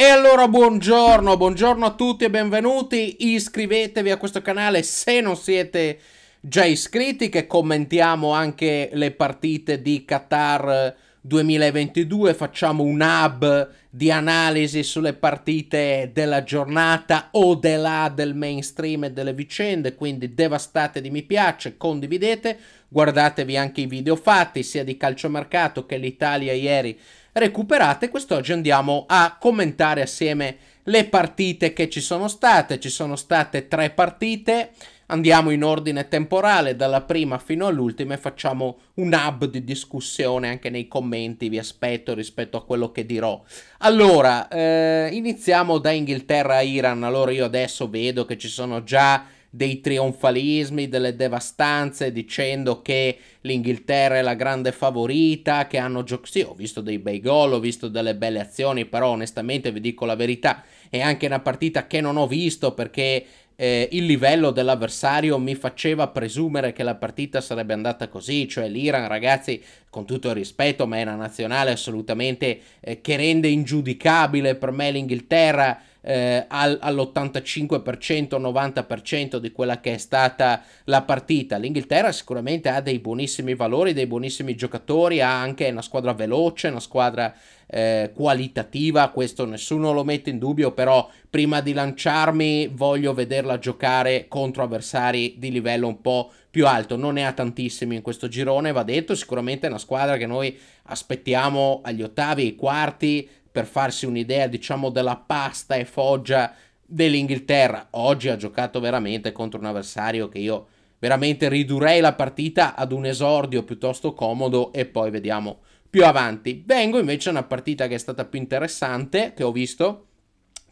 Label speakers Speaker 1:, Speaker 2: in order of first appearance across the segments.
Speaker 1: E allora buongiorno, buongiorno a tutti e benvenuti, iscrivetevi a questo canale se non siete già iscritti che commentiamo anche le partite di Qatar 2022 facciamo un hub di analisi sulle partite della giornata o dell'A del mainstream e delle vicende, quindi devastate di mi piace, condividete, guardatevi anche i video fatti sia di calciomercato che l'Italia ieri recuperate, quest'oggi andiamo a commentare assieme le partite che ci sono state, ci sono state tre partite Andiamo in ordine temporale dalla prima fino all'ultima e facciamo un hub di discussione anche nei commenti, vi aspetto rispetto a quello che dirò. Allora, eh, iniziamo da Inghilterra-Iran, allora io adesso vedo che ci sono già dei trionfalismi, delle devastanze, dicendo che l'Inghilterra è la grande favorita, che hanno giocato... Sì, ho visto dei bei gol, ho visto delle belle azioni, però onestamente vi dico la verità, è anche una partita che non ho visto perché eh, il livello dell'avversario mi faceva presumere che la partita sarebbe andata così, cioè l'Iran ragazzi con tutto il rispetto ma è una nazionale assolutamente eh, che rende ingiudicabile per me l'Inghilterra eh, all'85%-90% di quella che è stata la partita. L'Inghilterra sicuramente ha dei buonissimi valori, dei buonissimi giocatori, ha anche una squadra veloce, una squadra eh, qualitativa, questo nessuno lo mette in dubbio, però prima di lanciarmi voglio vederla giocare contro avversari di livello un po' più alto, non ne ha tantissimi in questo girone, va detto, sicuramente è una squadra che noi aspettiamo agli ottavi, ai quarti, per farsi un'idea, diciamo, della pasta e foggia dell'Inghilterra. Oggi ha giocato veramente contro un avversario che io veramente ridurrei la partita ad un esordio piuttosto comodo e poi vediamo più avanti. Vengo invece a una partita che è stata più interessante che ho visto,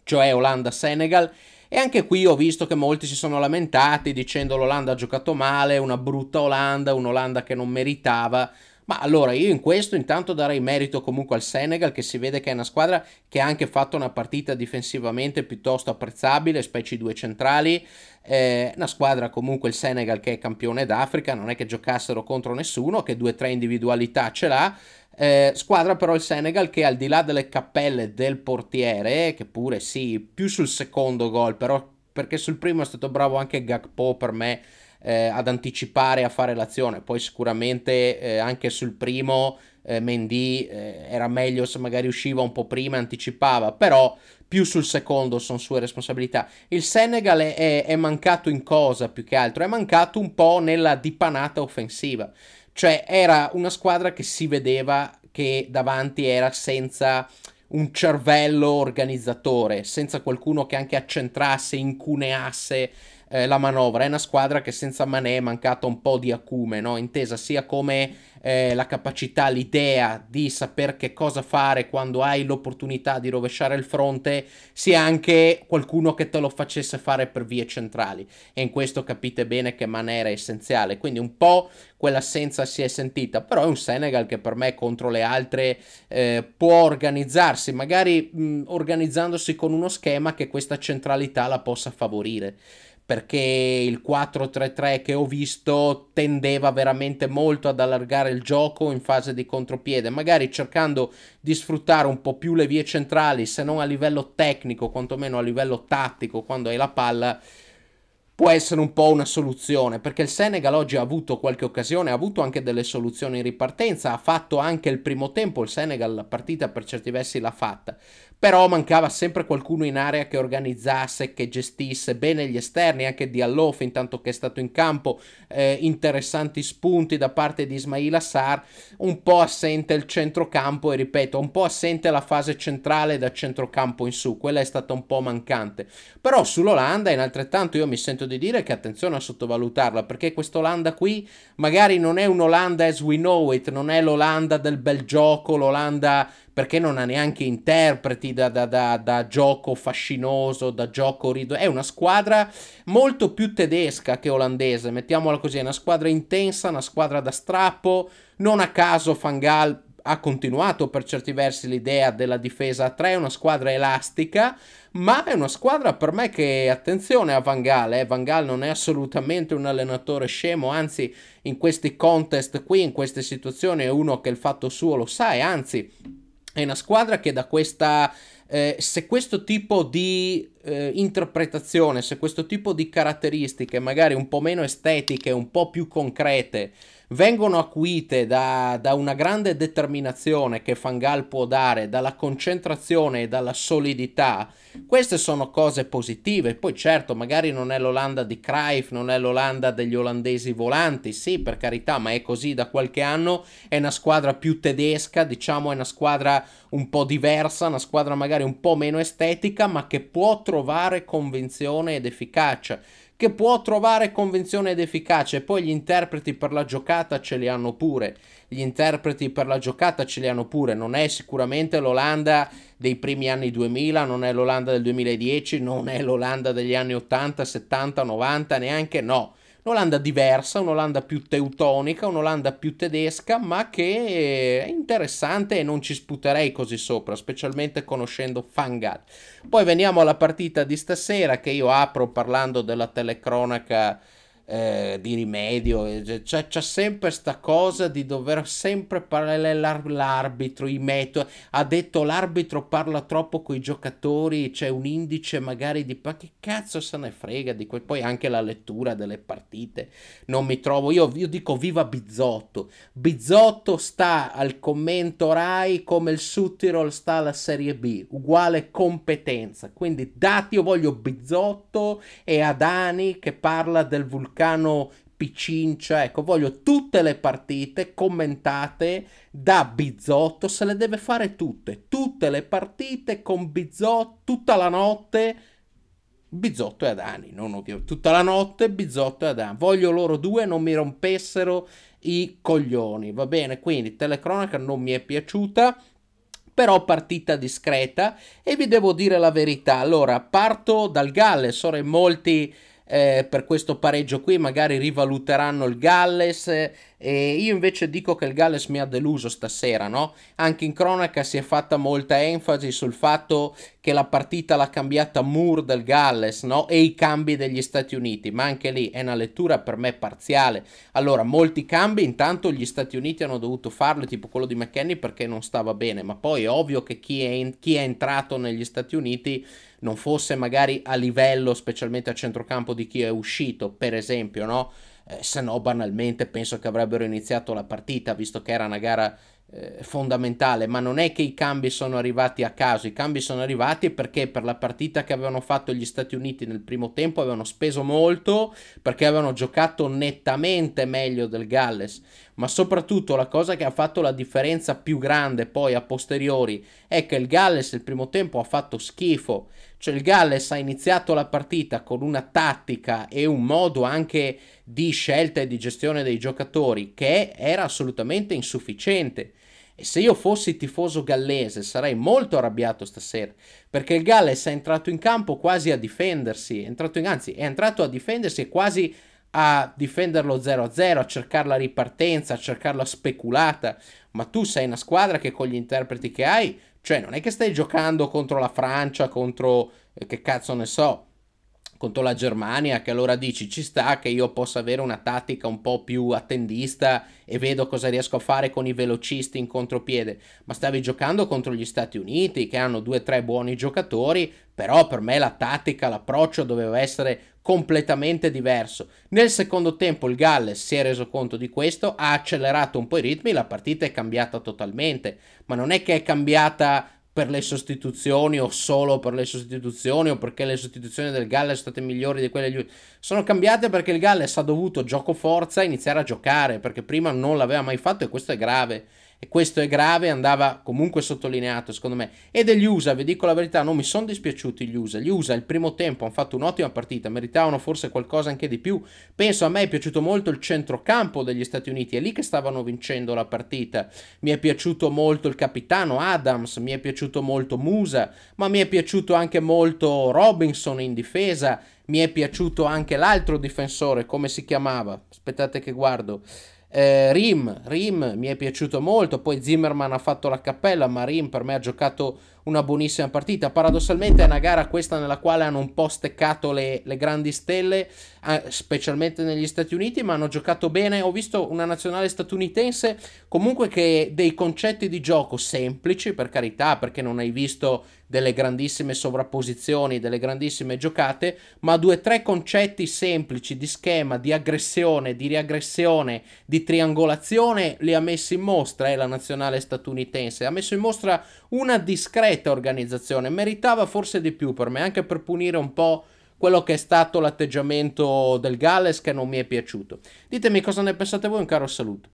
Speaker 1: cioè Olanda-Senegal. E anche qui ho visto che molti si sono lamentati dicendo l'Olanda ha giocato male, una brutta Olanda, un'Olanda che non meritava. Ma allora io in questo intanto darei merito comunque al Senegal che si vede che è una squadra che ha anche fatto una partita difensivamente piuttosto apprezzabile, specie i due centrali, eh, una squadra comunque il Senegal che è campione d'Africa, non è che giocassero contro nessuno, che due o tre individualità ce l'ha, eh, squadra però il Senegal che al di là delle cappelle del portiere, che pure sì, più sul secondo gol, però perché sul primo è stato bravo anche Gakpo per me eh, ad anticipare, a fare l'azione. Poi sicuramente eh, anche sul primo eh, Mendy eh, era meglio se magari usciva un po' prima, e anticipava, però più sul secondo sono sue responsabilità. Il Senegal è, è, è mancato in cosa più che altro? È mancato un po' nella dipanata offensiva. Cioè era una squadra che si vedeva che davanti era senza un cervello organizzatore, senza qualcuno che anche accentrasse, incuneasse eh, la manovra. È una squadra che senza Manè è mancata un po' di acume, no? intesa sia come eh, la capacità, l'idea di saper che cosa fare quando hai l'opportunità di rovesciare il fronte, sia anche qualcuno che te lo facesse fare per vie centrali. E in questo capite bene che Manera è essenziale. Quindi un po' quell'assenza si è sentita, però è un Senegal che per me contro le altre eh, può organizzarsi, magari mh, organizzandosi con uno schema che questa centralità la possa favorire perché il 4-3-3 che ho visto tendeva veramente molto ad allargare cambiare il gioco in fase di contropiede, magari cercando di sfruttare un po' più le vie centrali, se non a livello tecnico, quantomeno a livello tattico, quando hai la palla può essere un po' una soluzione, perché il Senegal oggi ha avuto qualche occasione, ha avuto anche delle soluzioni in ripartenza, ha fatto anche il primo tempo, il Senegal la partita per certi versi l'ha fatta, però mancava sempre qualcuno in area che organizzasse, che gestisse bene gli esterni, anche di Allo, fin tanto che è stato in campo, eh, interessanti spunti da parte di Ismail Assar, un po' assente il centrocampo e ripeto, un po' assente la fase centrale da centrocampo in su, quella è stata un po' mancante. Però sull'Olanda in altrettanto io mi sento di dire che attenzione a sottovalutarla, perché quest'Olanda qui magari non è un'Olanda as we know it, non è l'Olanda del bel gioco, l'Olanda perché non ha neanche interpreti da, da, da, da gioco fascinoso, da gioco rido. È una squadra molto più tedesca che olandese, mettiamola così, è una squadra intensa, una squadra da strappo, non a caso Fangal ha continuato per certi versi l'idea della difesa a 3, una squadra elastica, ma è una squadra per me che, attenzione a Van Gaal, eh, Van Gaal non è assolutamente un allenatore scemo, anzi in questi contest qui, in queste situazioni è uno che il fatto suo lo sa e anzi è una squadra che da questa eh, se questo tipo di eh, interpretazione, se questo tipo di caratteristiche, magari un po' meno estetiche, un po' più concrete, vengono acuite da, da una grande determinazione che Fangal può dare, dalla concentrazione e dalla solidità, queste sono cose positive. Poi certo, magari non è l'Olanda di Cruyff, non è l'Olanda degli olandesi volanti, sì, per carità, ma è così da qualche anno, è una squadra più tedesca, diciamo, è una squadra un po' diversa, una squadra magari un po' meno estetica, ma che può trovare convinzione ed efficacia che può trovare convenzione ed efficacia. E poi gli interpreti per la giocata ce li hanno pure. Gli interpreti per la giocata ce li hanno pure. Non è sicuramente l'Olanda dei primi anni 2000, non è l'Olanda del 2010, non è l'Olanda degli anni 80, 70, 90, neanche no Un'Olanda diversa, un'Olanda più teutonica, un'Olanda più tedesca, ma che è interessante e non ci sputerei così sopra, specialmente conoscendo Fangal. Poi veniamo alla partita di stasera che io apro parlando della telecronaca eh, di rimedio, cioè, c'è sempre questa cosa di dover sempre parlare l'arbitro, i metodi, ha detto l'arbitro parla troppo con i giocatori, c'è un indice magari di... ma che cazzo se ne frega di quel... poi anche la lettura delle partite, non mi trovo, io, io dico viva Bizzotto, Bizzotto sta al commento Rai come il Sutirol sta alla Serie B, uguale competenza, quindi dati io voglio Bizzotto e Adani che parla del vulcano Vulcano Piccincia, ecco, voglio tutte le partite commentate da Bizotto, se le deve fare tutte, tutte le partite con Bizotto, tutta la notte, Bizotto e Adani, non odio, tutta la notte Bizotto e Adani, voglio loro due non mi rompessero i coglioni, va bene, quindi telecronaca non mi è piaciuta, però partita discreta e vi devo dire la verità, allora parto dal Galles, ora in molti eh, per questo pareggio qui magari rivaluteranno il Galles e io invece dico che il Galles mi ha deluso stasera, no? Anche in cronaca si è fatta molta enfasi sul fatto che la partita l'ha cambiata Moore del Galles, no? E i cambi degli Stati Uniti, ma anche lì è una lettura per me parziale. Allora, molti cambi, intanto gli Stati Uniti hanno dovuto farlo, tipo quello di McKenny perché non stava bene, ma poi è ovvio che chi è, in, chi è entrato negli Stati Uniti non fosse magari a livello, specialmente a centrocampo, di chi è uscito, per esempio, no? eh, se no banalmente penso che avrebbero iniziato la partita visto che era una gara eh, fondamentale, ma non è che i cambi sono arrivati a caso, i cambi sono arrivati perché per la partita che avevano fatto gli Stati Uniti nel primo tempo avevano speso molto perché avevano giocato nettamente meglio del Galles, ma soprattutto la cosa che ha fatto la differenza più grande poi a posteriori è che il Galles nel primo tempo ha fatto schifo cioè il Galles ha iniziato la partita con una tattica e un modo anche di scelta e di gestione dei giocatori che era assolutamente insufficiente. E se io fossi tifoso gallese sarei molto arrabbiato stasera, perché il Galles è entrato in campo quasi a difendersi, è entrato in, anzi è entrato a difendersi e quasi a difenderlo 0-0, a cercare la ripartenza, a cercare la speculata, ma tu sei una squadra che con gli interpreti che hai cioè, non è che stai giocando contro la Francia, contro eh, che cazzo ne so, contro la Germania, che allora dici ci sta che io possa avere una tattica un po' più attendista e vedo cosa riesco a fare con i velocisti in contropiede, ma stavi giocando contro gli Stati Uniti che hanno due o tre buoni giocatori, però per me la tattica, l'approccio doveva essere completamente diverso. Nel secondo tempo il Galles si è reso conto di questo, ha accelerato un po' i ritmi, la partita è cambiata totalmente, ma non è che è cambiata per le sostituzioni o solo per le sostituzioni o perché le sostituzioni del Galles sono state migliori di quelle degli ultimi. Sono cambiate perché il Galles ha dovuto gioco forza iniziare a giocare perché prima non l'aveva mai fatto e questo è grave e questo è grave, andava comunque sottolineato secondo me. E degli USA, vi dico la verità, non mi sono dispiaciuti gli USA. Gli USA il primo tempo hanno fatto un'ottima partita, meritavano forse qualcosa anche di più. Penso a me è piaciuto molto il centrocampo degli Stati Uniti, è lì che stavano vincendo la partita. Mi è piaciuto molto il capitano Adams, mi è piaciuto molto Musa, ma mi è piaciuto anche molto Robinson in difesa mi è piaciuto anche l'altro difensore, come si chiamava? Aspettate che guardo. Eh, Rim, Rim mi è piaciuto molto, poi Zimmerman ha fatto la cappella, ma Rim per me ha giocato una buonissima partita. Paradossalmente è una gara questa nella quale hanno un po' steccato le, le grandi stelle, eh, specialmente negli Stati Uniti, ma hanno giocato bene. Ho visto una nazionale statunitense comunque che dei concetti di gioco semplici, per carità, perché non hai visto delle grandissime sovrapposizioni, delle grandissime giocate, ma due o tre concetti semplici di schema, di aggressione, di riaggressione, di triangolazione li ha messi in mostra eh, la nazionale statunitense. Ha messo in mostra una discreta perfetta organizzazione, meritava forse di più per me, anche per punire un po' quello che è stato l'atteggiamento del Galles che non mi è piaciuto. Ditemi cosa ne pensate voi, un caro saluto.